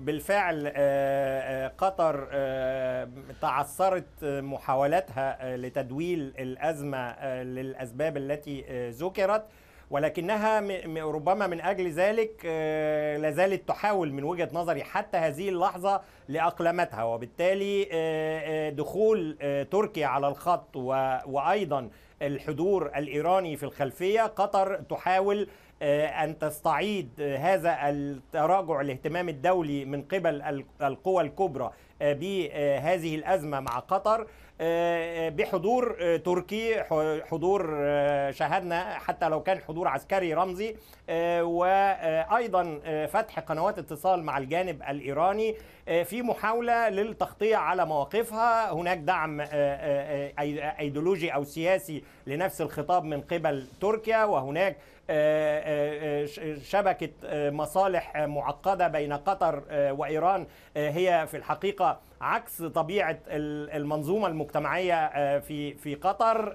بالفعل آه، آه، قطر آه، تعثرت محاولاتها لتدويل الازمه للاسباب التي ذكرت ولكنها ربما من اجل ذلك لازالت تحاول من وجهه نظري حتى هذه اللحظه لاقلمتها وبالتالي دخول تركيا على الخط وايضا الحضور الايراني في الخلفيه قطر تحاول آه، أن تستعيد آه، هذا التراجع الاهتمام الدولي من قبل القوى الكبرى آه، بهذه الأزمة مع قطر بحضور تركي حضور شاهدنا حتى لو كان حضور عسكري رمزي وأيضا فتح قنوات اتصال مع الجانب الإيراني في محاولة للتغطية على مواقفها هناك دعم أيديولوجي أو سياسي لنفس الخطاب من قبل تركيا وهناك آه، آه، آه، شبكة مصالح معقدة بين قطر وإيران هي في الحقيقة عكس طبيعة المنظومة المجتمعية في في قطر